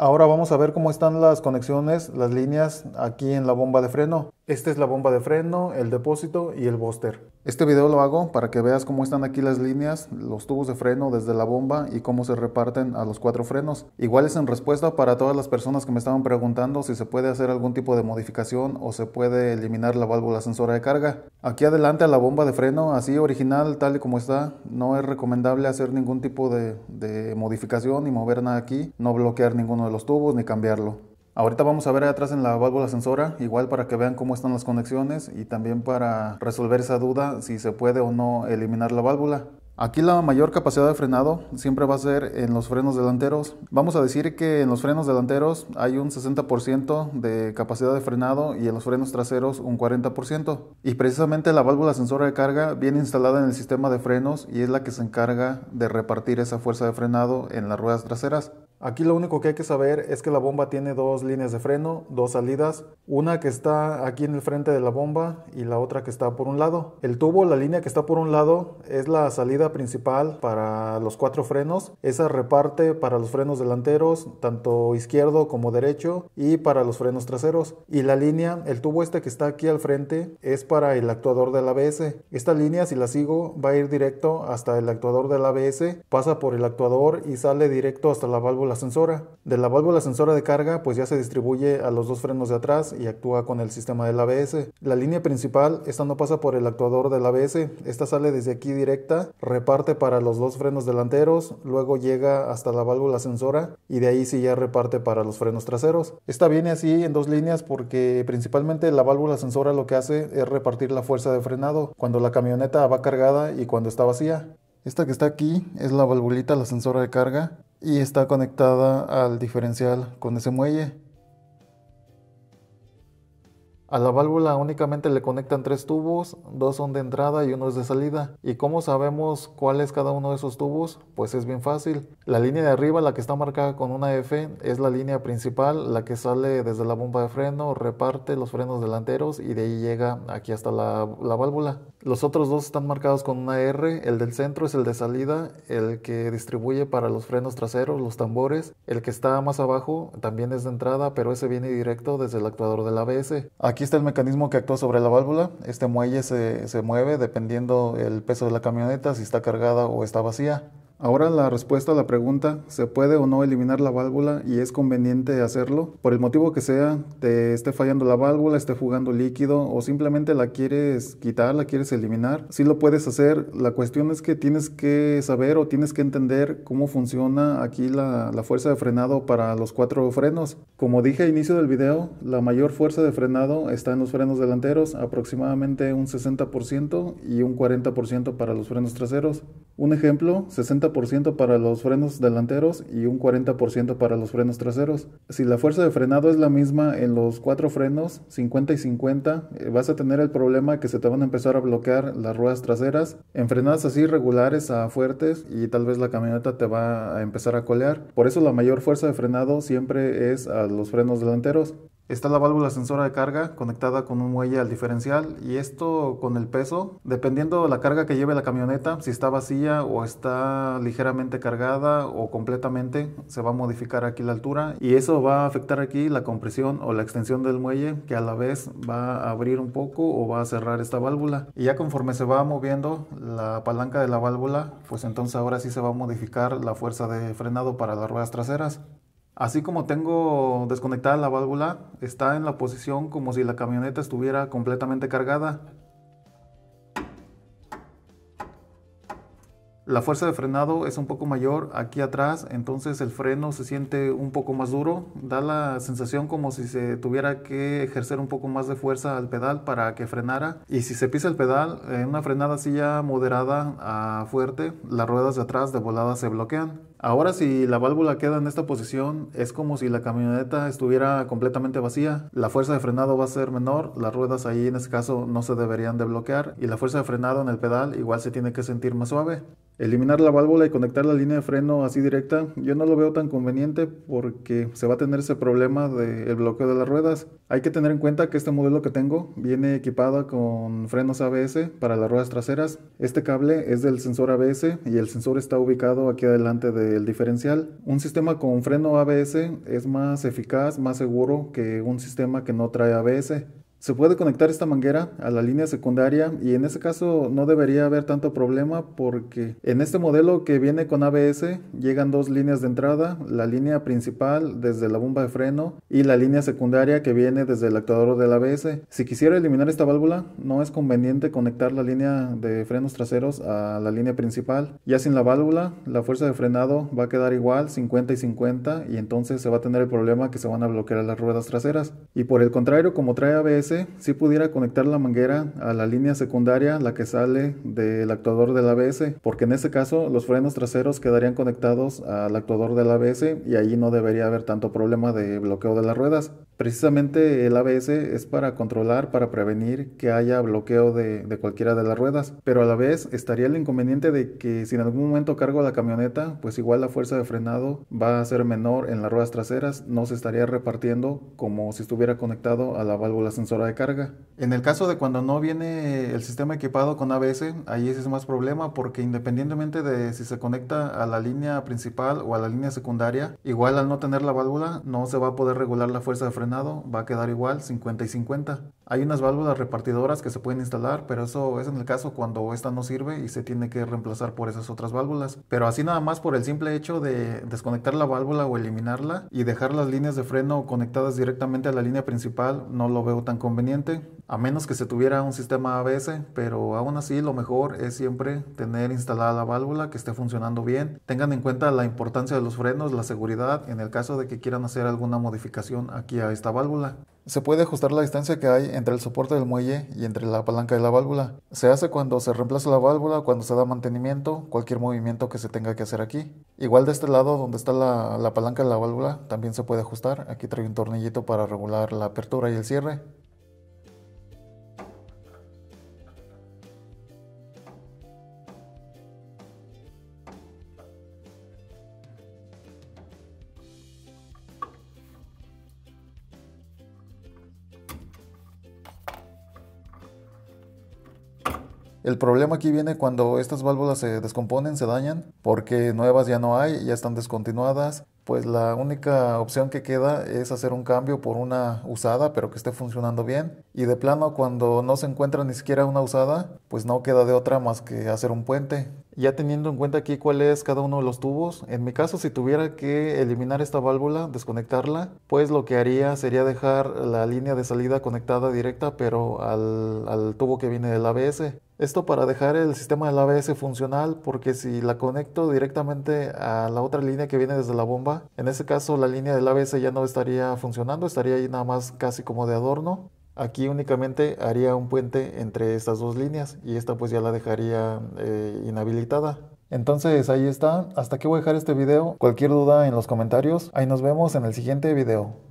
Ahora vamos a ver cómo están las conexiones, las líneas aquí en la bomba de freno. Esta es la bomba de freno, el depósito y el booster. Este video lo hago para que veas cómo están aquí las líneas, los tubos de freno desde la bomba y cómo se reparten a los cuatro frenos. Igual es en respuesta para todas las personas que me estaban preguntando si se puede hacer algún tipo de modificación o se puede eliminar la válvula sensora de carga. Aquí adelante a la bomba de freno, así original, tal y como está, no es recomendable hacer ningún tipo de, modificación y mover nada aquí, no bloquear ninguno los tubos ni cambiarlo. Ahorita vamos a ver atrás en la válvula sensora, igual para que vean cómo están las conexiones y también para resolver esa duda si se puede o no eliminar la válvula. Aquí la mayor capacidad de frenado siempre va a ser en los frenos delanteros. Vamos a decir que en los frenos delanteros hay un 60% de capacidad de frenado y en los frenos traseros un 40%. Y precisamente la válvula sensora de carga viene instalada en el sistema de frenos y es la que se encarga de repartir esa fuerza de frenado en las ruedas traseras. Aquí lo único que hay que saber es que la bomba tiene dos líneas de freno, dos salidas una que está aquí en el frente de la bomba y la otra que está por un lado. El tubo, la línea que está por un lado, es la salida principal para los cuatro frenos. Esa reparte para los frenos delanteros, tanto izquierdo como derecho, y para los frenos traseros. Y la línea, el tubo este que está aquí al frente, es para el actuador del ABS. Esta línea, si la sigo, va a ir directo hasta el actuador del ABS, pasa por el actuador y sale directo hasta la válvula ascensora De la válvula ascensora de carga, pues ya se distribuye a los dos frenos de atrás y actúa con el sistema del ABS. La línea principal, esta no pasa por el actuador del ABS, esta sale desde aquí directa, reparte para los dos frenos delanteros, luego llega hasta la válvula sensora y de ahí sí ya reparte para los frenos traseros. Esta viene así en dos líneas porque principalmente la válvula sensora lo que hace es repartir la fuerza de frenado cuando la camioneta va cargada y cuando está vacía. Esta que está aquí es la valvulita, la sensora de carga y está conectada al diferencial con ese muelle. A la válvula únicamente le conectan tres tubos, dos son de entrada y uno es de salida. ¿Y cómo sabemos cuál es cada uno de esos tubos? Pues es bien fácil. La línea de arriba, la que está marcada con una F, es la línea principal, la que sale desde la bomba de freno, reparte los frenos delanteros y de ahí llega aquí hasta la, válvula. Los otros dos están marcados con una R, el del centro es el de salida, el que distribuye para los frenos traseros, los tambores, el que está más abajo también es de entrada, pero ese viene directo desde el actuador del ABS. Aquí está el mecanismo que actúa sobre la válvula. Este muelle se, se mueve dependiendo el peso de la camioneta, si está cargada o está vacía. Ahora la respuesta a la pregunta, ¿se puede o no eliminar la válvula y es conveniente hacerlo? Por el motivo que sea, te esté fallando la válvula, esté fugando líquido o simplemente la quieres quitar, la quieres eliminar, sí lo puedes hacer. La cuestión es que tienes que saber o tienes que entender cómo funciona aquí la, fuerza de frenado para los cuatro frenos. Como dije al inicio del video, la mayor fuerza de frenado está en los frenos delanteros, aproximadamente un 60% y un 40% para los frenos traseros. Un ejemplo, 60 ciento para los frenos delanteros y un 40% para los frenos traseros. Si la fuerza de frenado es la misma en los cuatro frenos, 50 y 50, eh, vas a tener el problema que se te van a empezar a bloquear las ruedas traseras. En frenadas así regulares a fuertes y tal vez la camioneta te va a empezar a colear. Por eso la mayor fuerza de frenado siempre es a los frenos delanteros. Está la válvula sensora de carga conectada con un muelle al diferencial y esto con el peso, dependiendo de la carga que lleve la camioneta, si está vacía o está ligeramente cargada o completamente, se va a modificar aquí la altura y eso va a afectar aquí la compresión o la extensión del muelle que a la vez va a abrir un poco o va a cerrar esta válvula. Y ya conforme se va moviendo la palanca de la válvula, pues entonces ahora sí se va a modificar la fuerza de frenado para las ruedas traseras. Así como tengo desconectada la válvula, está en la posición como si la camioneta estuviera completamente cargada. La fuerza de frenado es un poco mayor aquí atrás, entonces el freno se siente un poco más duro, da la sensación como si se tuviera que ejercer un poco más de fuerza al pedal para que frenara. Y si se pisa el pedal, en una frenada así ya moderada a fuerte, las ruedas de atrás de volada se bloquean. Ahora si la válvula queda en esta posición es como si la camioneta estuviera completamente vacía, la fuerza de frenado va a ser menor, las ruedas ahí en este caso no se deberían de bloquear y la fuerza de frenado en el pedal igual se tiene que sentir más suave. Eliminar la válvula y conectar la línea de freno así directa, yo no lo veo tan conveniente porque se va a tener ese problema del el bloqueo de las ruedas. Hay que tener en cuenta que este modelo que tengo viene equipado con frenos ABS para las ruedas traseras. Este cable es del sensor ABS y el sensor está ubicado aquí adelante del diferencial. Un sistema con freno ABS es más eficaz, más seguro que un sistema que no trae ABS. Se puede conectar esta manguera a la línea secundaria y en ese caso no debería haber tanto problema porque en este modelo que viene con ABS llegan dos líneas de entrada, la línea principal desde la bomba de freno y la línea secundaria que viene desde el actuador del ABS. Si quisiera eliminar esta válvula no es conveniente conectar la línea de frenos traseros a la línea principal. Ya sin la válvula la fuerza de frenado va a quedar igual 50 y 50 y entonces se va a tener el problema que se van a bloquear las ruedas traseras. Y por el contrario como trae ABS si pudiera conectar la manguera a la línea secundaria, la que sale del actuador del ABS, porque en ese caso los frenos traseros quedarían conectados al actuador del ABS y allí no debería haber tanto problema de bloqueo de las ruedas. Precisamente el ABS es para controlar, para prevenir que haya bloqueo de, de cualquiera de las ruedas, pero a la vez estaría el inconveniente de que si en algún momento cargo la camioneta, pues igual la fuerza de frenado va a ser menor en las ruedas traseras, no se estaría repartiendo como si estuviera conectado a la válvula sensor de carga. En el caso de cuando no viene el sistema equipado con ABS, ahí ese es más problema porque independientemente de si se conecta a la línea principal o a la línea secundaria, igual al no tener la válvula no se va a poder regular la fuerza de frenado, va a quedar igual 50 y 50. Hay unas válvulas repartidoras que se pueden instalar, pero eso es en el caso cuando esta no sirve y se tiene que reemplazar por esas otras válvulas. Pero así nada más por el simple hecho de desconectar la válvula o eliminarla y dejar las líneas de freno conectadas directamente a la línea principal no lo veo tan conveniente, a menos que se tuviera un sistema ABS, pero aún así lo mejor es siempre tener instalada la válvula que esté funcionando bien. Tengan en cuenta la importancia de los frenos, la seguridad en el caso de que quieran hacer alguna modificación aquí a esta válvula. Se puede ajustar la distancia que hay entre el soporte del muelle y entre la palanca de la válvula. Se hace cuando se reemplaza la válvula, cuando se da mantenimiento, cualquier movimiento que se tenga que hacer aquí. Igual de este lado donde está la, palanca de la válvula también se puede ajustar. Aquí trae un tornillito para regular la apertura y el cierre. El problema aquí viene cuando estas válvulas se descomponen, se dañan, porque nuevas ya no hay, ya están descontinuadas. Pues la única opción que queda es hacer un cambio por una usada, pero que esté funcionando bien. Y de plano, cuando no se encuentra ni siquiera una usada, pues no queda de otra más que hacer un puente. Ya teniendo en cuenta aquí cuál es cada uno de los tubos, en mi caso si tuviera que eliminar esta válvula, desconectarla, pues lo que haría sería dejar la línea de salida conectada directa pero al, tubo que viene del ABS esto para dejar el sistema del ABS funcional porque si la conecto directamente a la otra línea que viene desde la bomba, en ese caso la línea del ABS ya no estaría funcionando, estaría ahí nada más casi como de adorno. Aquí únicamente haría un puente entre estas dos líneas y esta pues ya la dejaría eh, inhabilitada. Entonces ahí está, hasta aquí voy a dejar este video, cualquier duda en los comentarios, ahí nos vemos en el siguiente video.